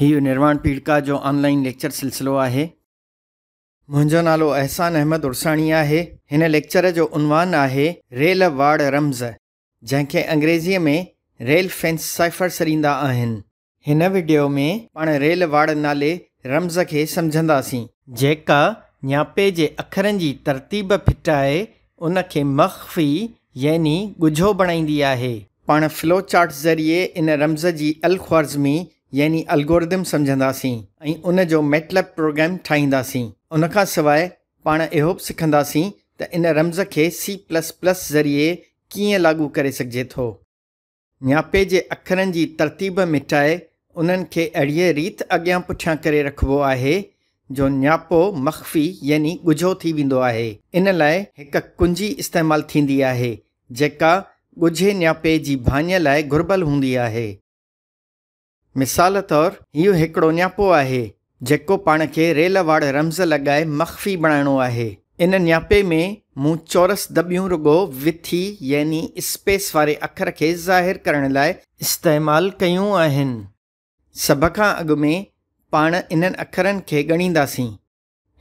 हीअ निर्वण पीड़िका जो online lecture सिलसिलो आहे मुंहिंजो नालो अहसान अहमद उरसाणी आहे हिन लेक्चर जो उनवानु आहे वाड़ रम्ज़ जंहिंखे अंग्रेज़ीअ में रेल फेंस साइफर सरींदा आहिनि हिन वीडियो में पाण रेल वाड़ नाले रम्ज़ खे सम्झंदासीं जेका नियापे जे अख़रनि जी तरतीब फिटाए उन मख़फ़ी मख़्फ़ी यानी ॻुझो बणाईंदी आहे पाण चार्ट ज़रिए इन रम्ज़ जी अलख़रज़मी यानी अलगोरिदम सम्झंदासीं ऐं उन जो मैटलप प्रोग्राम ठाहींदासीं उनखां सवाइ पाण इहो बि सिखंदासीं त इन रम्ज़ खे सी प्लस प्लस ज़रिए कीअं लागू करे सघिजे थो न्यापे जे अखरनि जी तरतीब मिटाए उन्हनि खे अहिड़ी रीति अॻियां पुठियां करे रखिबो आहे जो न्यापो मखफ़ी यानि ॻुझो थी वेंदो आहे इन लाइ हिक कुंजी इस्तेमालु थींदी आहे जेका ॻुझे नियापे जी भाॼीअ लाइ घुरिबलु हूंदी आहे मिसाल तौरु इहो हिकिड़ो नियापो आहे जेको पाण खे रेलवाड़ रम्ज़ लॻाए मख़फ़ी बणाइणो आहे इन नियापे में मूं चौरस दॿियूं रुॻो विथी यानी स्पेस वारे अखर खे ज़ाहिरु करण लाइ इस्तेमालु कयूं आहिनि सभ खां अॻु में पाण इन्हनि अखरनि खे ॻणींदासीं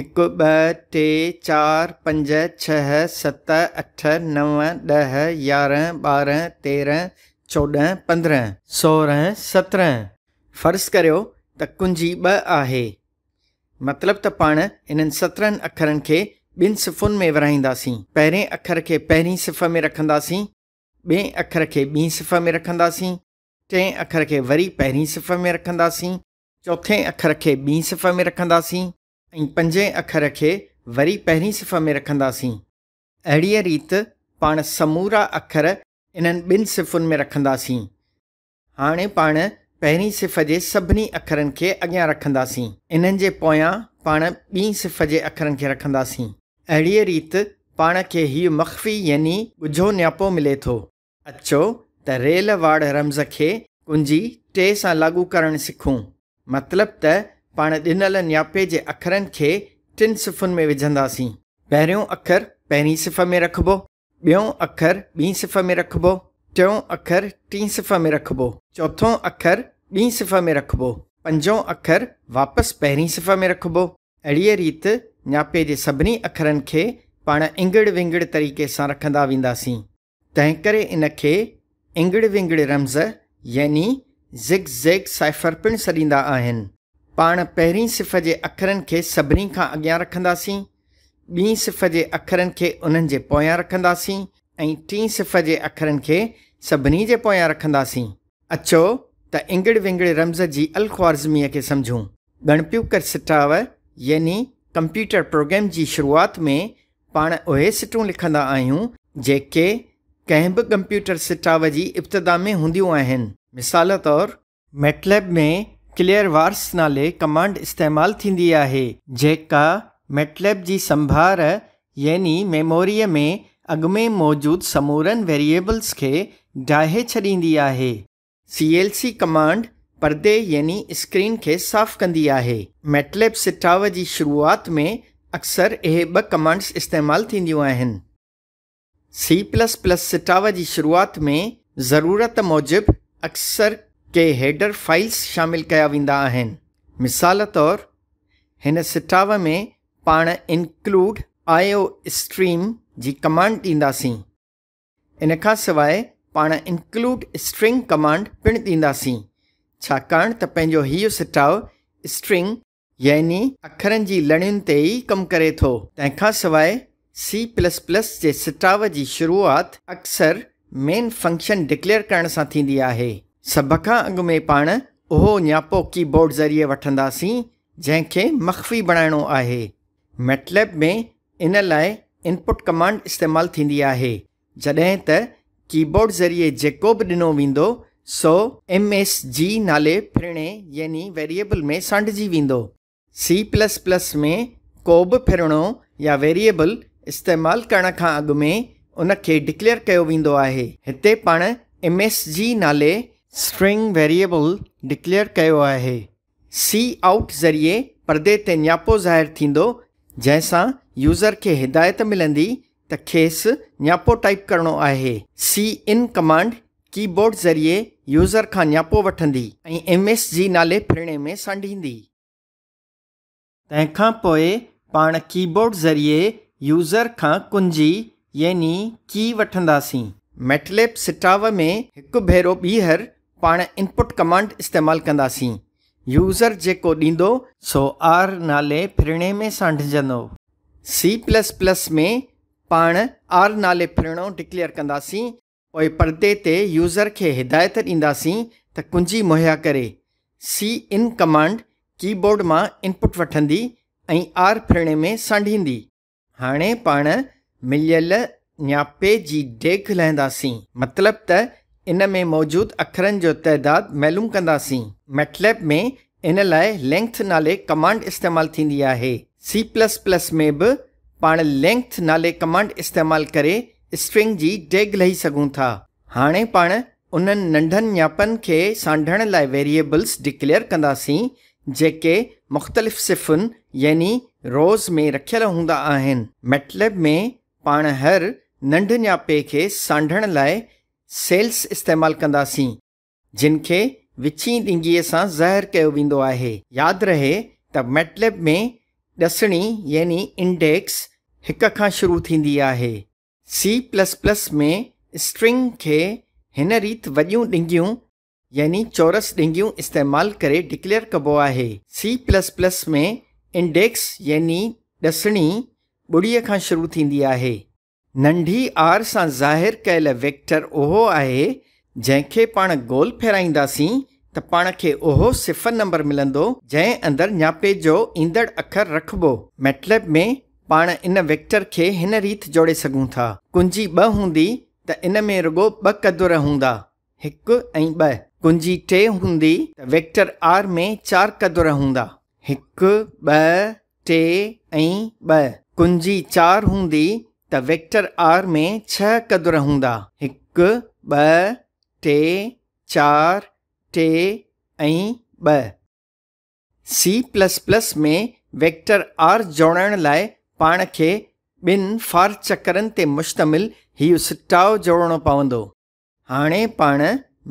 हिकु ॿ टे चारि पंज छह सत अठ नव ॾह यारहं ॿारहं तेरहं चोॾहं पंद्रहं सोरहं सत्रहं फर्ज़ु करियो त कुंजी ॿ आहे मतिलब त पाण इन्हनि सत्रहनि अख़रनि खे ॿिनि सिफ़ुनि में विरिहाईंदासीं पहिरें अख़र खे पहिरीं सिफ़ में रखंदासीं ॿिए अख़र खे ॿि सिफ़ में रखंदासीं टे अख़र खे वरी पहिरीं सिफ़ में रखंदासीं चोथें अख़र खे ॿि सिफ़ में रखंदासीं ऐं पंजे अख़र खे वरी पहिरीं सिफ़ में रखंदासीं अहिड़ी रीति पाण समूरा अखर इन्हनि ॿिनि सिफ़ुनि में रखंदासीं हाणे पाण पहिरीं सिफ़ जे सभिनी अख़रनि खे अॻियां रखंदासीं इन्हनि जे पोयां पाण ॿी सिफ़ जे अख़रनि खे रखंदासीं अहिड़ीअ रीत पाण खे हीउ मखफ़ी यानी ॻुझो नियापो मिले थो अचो त रेल वाड़ रम्ज़ खे कुंजी टे सां लागू करणु सिखूं मतिलबु त पाण ॾिनल नियापे जे अख़रनि खे टिनि सिफ़ुनि में विझंदासीं पहिरियों अख़रु पहिरीं सिफ़ में रखिबो ॿियों अख़रु ॿी सिफ़ में रखिबो टियों अखर टीं सिफ़ में रखिबो चोथों अखर ॿी सिफ़ में रखिबो पंजो अखर वापसि पहिरीं सिफ़ में रखिबो अहिड़ीअ रीति नियापे जे सभिनी अखरनि खे पाण इंगड़ विंगड़ तरीक़े सां रखंदा वेंदासीं तंहिं करे इन खे इंगड़ विंगड़ रम्ज़ यानी ज़िग ज़ेग साइफर पिणु सॾींदा आहिनि पाण पहिरीं सिफ़ जे अख़रनि खे सभिनी खां अॻियां रखंदासीं ॿि सिफ़ जे अख़रनि खे उन्हनि जे पोयां रखंदासीं ऐं टीं सिफ़ जे अख़रनि खे सभिनी जे पोयां रखंदासीं अचो त इंगड़ विंगड़ रमज़ जी अलख़्वारज़मीअ खे समुझूं गणप्यूकर सिटाव यानी कंप्यूटर प्रोग्राम जी शुरुआति में पाण उहे सिटूं लिखंदा आहियूं जेके कंहिं बि कंप्यूटर सिटाव जी इब्तिदा में हूंदियूं आहिनि मिसाल तौरु मेटलैब में क्लियर वार्स नाले कमांड इस्तेमालु थींदी आहे जेका मेटलैब जी संभार यानी मेमोरीअ में अॻु में मौजूदु समूरनि वेरिएबल्स खे डाहे छॾींदी आहे सी एल सी कमांड परदे यानी स्क्रीन खे साफ़ कंदी आहे मेटलेप सिटाव जी शुरूआति में अक्सर इहे ॿ कमांड्स इस्तेमालु थींदियूं आहिनि सी प्लस प्लस सिटाव जी शुरूआति में ज़रूरत मूजिबि अक्सर के हेडर फाइल्स शामिलु कया वेंदा आहिनि मिसाल तौरु हिन सिटाव में पाण इनक्लूड आयो स्ट्रीम जी कमांड ॾींदासीं इन खां सवाइ पाण इंक्लूड स्ट्रिंग कमांड पिणु ॾींदासीं छाकाणि त पंहिंजो हीउ सिटाउ स्ट्रिंग यानी अख़रनि जी लड़ियुनि ते ई कमु करे थो तंहिंखां सवाइ सी प्लस प्लस जे सिटाव जी शुरूआति अक्सर मेन फंक्शन डिक्लेयर करण सां थींदी आहे सभ खां अॻु में पाण उहो नियापो कीबोर्ड ज़रिए वठंदासीं जंहिंखे मखफ़ी बणाइणो आहे मेटलैब में इन लाइ इनपुट कमांड इस्तेमालु थींदी आहे जॾहिं त कीबोर्ड ज़रिए भी ॾिनो वो सो एम एस जी नाले फिरणे यानी वेरिएबल में सांढिजी वेंदो सी प्लस प्लस में को भी फिरणो या वेरिएबल इस्तेमाल करण का अॻु में उनखे डिक्लेयर किया वेंदो आहे हिते पाण एम एस जी नाले स्ट्रिंग वेरिएबल डिक्लेयर किया आहे सी आउट ज़रिए परदे ते नियापो ज़ाहिर थींदो जैसा यूज़र के हिदायत मिली खेसि नियापो टाइप करणो आहे सी इन कमांड कीबोर्ड ज़रिए यूज़र खां नियापो वठंदी ऐं एम एस जी नाले फ्रिणे में साढींदी तंहिंखां पोइ पाण कीबोर्ड ज़रिए यूज़र खां कुंजी यानी की वठंदासीं मेटलेप सिटाव में हिकु भेरो ॿीहर पाण इनपुट कमांड इस्तेमालु कंदासीं यूज़र जेको ॾींदो सो आर नाले फ्रिणे में साढिजंदो सी प्लस प्लस में पाण आर नाले फिरणो डिक्लेयर कंदासीं पोइ परदे ते यूज़र खे हिदायत ॾींदासीं त कुंजी मुहैया करे सी इन कमांड कीबोर्ड मां इनपुट वठंदी ऐं आर फिरणे में सांढींदी हाणे पाण मिलियल नियापे जी डेख लहंदासीं मतिलबु त इन में मौजूदु अखरनि जो तइदादु मैलूम कंदासीं मैटलैब में इन लाइ लेंथ नाले कमांड इस्तेमालु थींदी आहे सी प्लस प्लस में बि पाण लेंथ नाले कमांड इस्तेमालु करे स्ट्रिंग जी डेग लही सघूं था हाणे पाण उन्हनि नंढनि नियापनि खे सांढण लाइ वेरिएबल्स डिक्लेयर कंदासीं जेके मुख़्तलिफ़ सिफ़ुनि यानी रोज़ में रखियल हूंदा आहिनि मैटलब में पाण हर नंढ नियापे खे सांढण लाइ सेल्स इस्तेमालु कंदासीं जिन खे विछी ॾींघीअ सां ज़ाहिरु कयो वेंदो आहे यादि रहे त मैटलब में ॾसणी यानी इंडेक्स हिक खां शुरू थींदी आहे सी प्लस प्लस में स्ट्रिंग खे हिन रीत वॾियूं ॾिघियूं यानी चौरस ॾिंगियूं इस्तेमालु करे डिक्लेयर कबो आहे सी प्लस प्लस में इंडेक्स यानी ॾसणी ॿुड़ीअ खां शुरू थींदी आहे नंढी आर सां ज़ाहिरु कयल वेक्टर उहो आहे जंहिंखे पाण गोल फेराईंदासीं पाण खे उहो सिफ़र नंबर मिलंदो जंहिं अंदरि नियापे जो ईंदड़ अखर रखिबो मेटलब में पाण इन वेक्टर खे हिन रीत जोड़े सघूं था कुंजी ॿ हूंदी त इन में रुॻो ॿ कदुर हूंदा हिकु ऐं ॿ कुंजी टे हूंदी त वेक्टर आर में चार क़दुर हूंदा हिकु ॿ टे ऐं ॿ कुंजी चार हूंदी त वेक्टर आर में छह क़दुर हूंदा हिकु ॿ टे चार टे ऐं ॿ सी प्लस प्लस में वेक्टर आर जोड़ण लाइ पाण खे ॿिनि फार चकरनि ते मुश्तमिल हीउ सिटाउ जोड़णो पवंदो हाणे पाण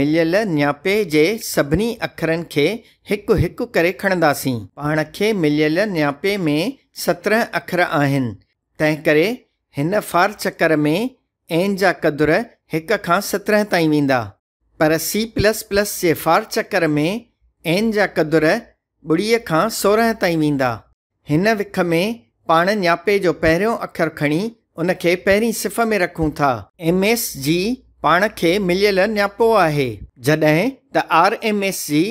मिलियल नियापे जे सभिनी अखरनि खे हिकु हिकु करे खणंदासीं पाण खे मिलियल नियापे में सत्रहं अखर आहिनि तंहिं करे हिन फ़ार चकर में एन जा क़दुरु हिक खां सत्रहं ताईं वेंदा पर सी प्लस प्लस जे फ़ार चकर में एन जा क़दुर ॿुड़ीअ खां सोरहं ताईं वेंदा हिन विख में पाण नियापे जो पहिरियों अख़रु खणी उनखे पहिरीं सिफ़ में रखूं था एम एस जी पाण खे मिलियल नियापो आहे जॾहिं त आर एम एस जी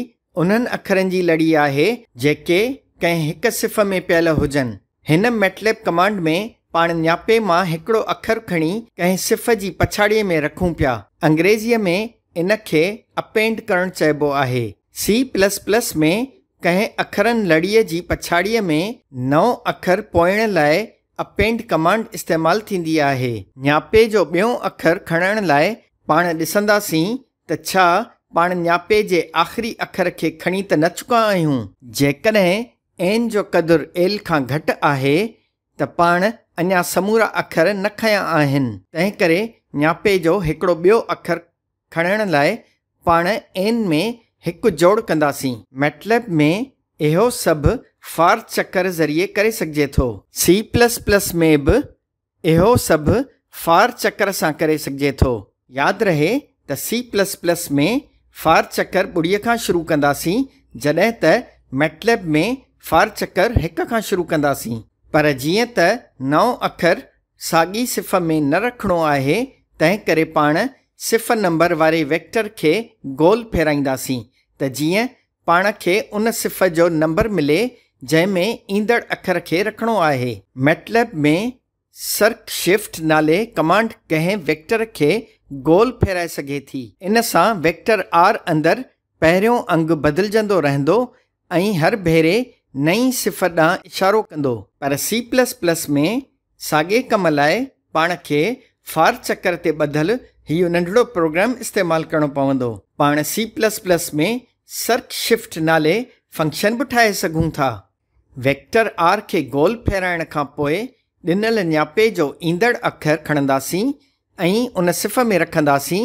उन्हनि अख़रनि जी लड़ी आहे जेके कंहिं हिकु सिफ़ में पियल हुजनि हिन मेटलेप कमांड में पाण नियापे मां हिकिड़ो अख़रु खणी कंहिं सिफ़ जी पछाड़ीअ में रखूं पिया अंग्रेजीअ में इन खे अपेंड करणु चइबो आहे सी प्लस प्लस में कंहिं अखरनि लड़ीअ जी पछाड़ीअ में नओं अखर पोइण लाइ अपेंड कमांड इस्तेमालु थींदी आहे नियापे जो ॿियों अखर खणण लाइ पाण ॾिसंदासीं त छा पाण नियापे जे आख़िरी अख़र खे खणी त न चुका आहियूं जेकॾहिं एन जो कदुरु एल खां घटि आहे त पाण अञा समूरा अखर न खयां आहिनि तंहिं करे नियापे जो हिकिड़ो ॿियो अखर खणण लाइ पाण एन में हिकु जोड़ कंदासीं मैटलेब में इहो सभु फार चकर ज़रिए करे सघिजे थो सी प्लस प्लस में बि इहो सभु फार चकर सां करे सघिजे थो यादि रहे त सी प्लस प्लस में फार चकर ॿुड़ीअ खां शुरू कंदासीं जॾहिं त मैटलेप में फार चकर हिक खां शुरू कंदासीं पर जीअं त नओं अखर साॻी सिफ़ में न रखिणो आहे तंहिं करे पाण सिफ़र नंबर वारे वेक्टर के गोल फेराइंदी त जीअं पाण खे उन सिफ़ जो नंबर मिले जैमें ईंदड़ अखर के रखो है मेटलैब में सर्क शिफ्ट नाले कमांड कें वेक्टर के गोल फेराए सघे थी इन सां वेक्टर आर अंदर पहिरियों अंग बदिलजंदो रहंदो हर भेरे नई सिफ़र ॾांहुं इशारो कंदो सी प्लस प्लस में सागे कम लाए पान के फार चक्कर बधल इहो नंढिड़ो प्रोग्राम इस्तेमालु करणो पवंदो पाण सी प्लस प्लस में सर्च शिफ्ट नाले फंक्शन बि ठाहे सघूं था वेक्टर आर खे गोल फेराइण खां पोइ ॾिनल नियापे जो ईंदड़ अखर खणंदासीं ऐं उन सिफ़ में रखंदासीं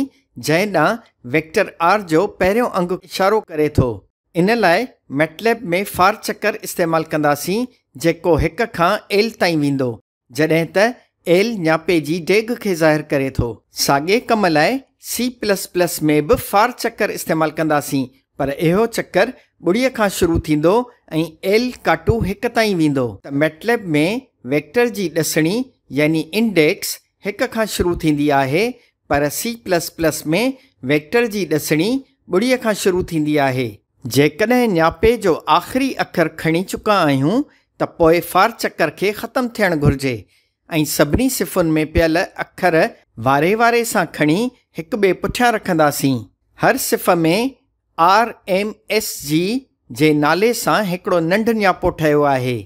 जंहिं ॾांहुं वेक्टर आर जो पहिरियों अंगु इशारो करे थो इन लाइ मेटलैब में फार चकर इस्तेमालु कंदासीं जेको हिक खां एल ताईं वेंदो जॾहिं त एल न्यापे जी डेग खे ज़ाहिर करे थो साॻे कम लाइ सी प्लस प्लस में बि फार चकर इस्तेमालु कंदासीं पर इहो चकर ॿुड़ीअ खां शुरू थींदो ऐं एल काटू हिक ताईं वेंदो त मेटलेब में वेक्टर जी डसणी यानी इंडेक्स हिक खां शुरू थींदी आहे पर सी प्लस प्लस में वेक्टर जी ॾसिणी ॿुड़ीअ खां शुरू थींदी आहे जेकॾहिं न्यापे जो आख़िरी अखरु खणी चुका आहियूं त पोइ फ़ार चकर खे ख़तमु थियणु घुर्जे ऐं सभिनी सिफ़ुनि में पियल अखर वारे वारे सां खणी हिकु ॿिए पुठियां रखंदासीं हर सिफ़ में आर एम एस जी जे नाले सां हिकिड़ो नंढ नियापो ठहियो आहे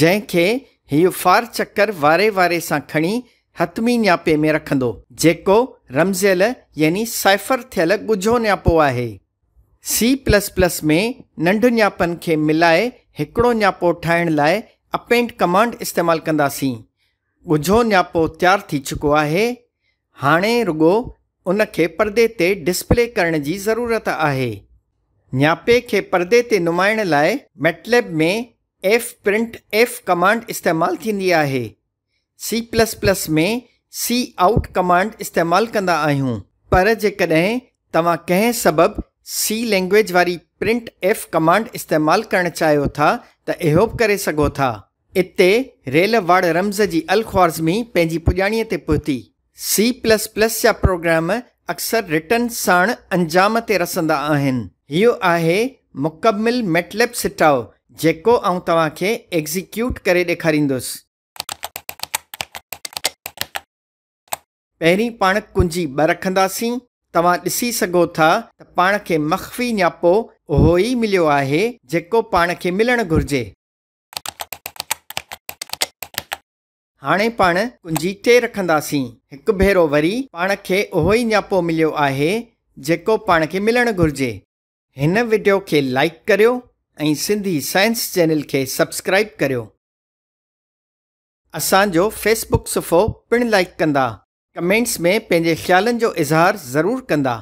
जंहिंखे हीउ फार चकर वारे वारे सां खणी हतमी नियापे में रखंदो जेको रमज़ियल यानी साइफर थियल ॻुझो नियापो आहे सी प्लस प्लस में नंढ नियापनि खे मिलाए हिकिड़ो नियापो ठाहिण लाइ अपेंट कमांड इस्तेमालु कंदासीं ॻुझो नियापो तयारु थी चुको आहे हाणे रुॻो उनखे परदे ते डिस्प्ले करण जी ज़रूरत आहे नियापे खे परदे ते नुमाइण लाइ मेटलेब में एफ प्रिंट एफ कमांड इस्तेमालु थींदी आहे सी प्लस प्लस में सी आउट कमांड इस्तेमालु कंदा आहियूं पर जेकॾहिं तव्हां कंहिं सबबि सी लैंग्वेज वारी प्रिंट एफ कमांड इस्तेमालु करणु चाहियो था त इहो बि करे सघो था इते रेलवाड़ रम्ज़ जी अलख़ारज़िमी पंहिंजी पुॼाणीअ ते पहुती सी प्लस प्लस जा प्रोग्राम अक्सर रिटर्न साण अंजाम ते रसंदा आहिनि इहो आहे मुकमिल मेटलेप सिटाओ जेको आऊं तव्हांखे एग्ज़ीक्यूट करे ॾेखारींदुसि पहिरीं पाण कुंजी ॿ रखंदासीं तव्हां ॾिसी सघो था त पाण खे मखफ़ी नियापो उहो ई मिलियो आहे जेको पाण खे मिलणु घुरिजे हाणे पाण कुंजी टे रखंदासीं हिकु भेरो वरी पाण खे उहो ई नियापो मिलियो आहे जेको पाण खे मिलणु घुर्जे हिन वीडियो खे लाइक करियो ऐं सिंधी साइंस चैनल खे सब्सक्राइब करियो असांजो फेसबुक सुफ़ो पिणु लाइक कंदा कमेंट्स में पंहिंजे ख़्यालनि जो इज़हारु ज़रूरु कंदा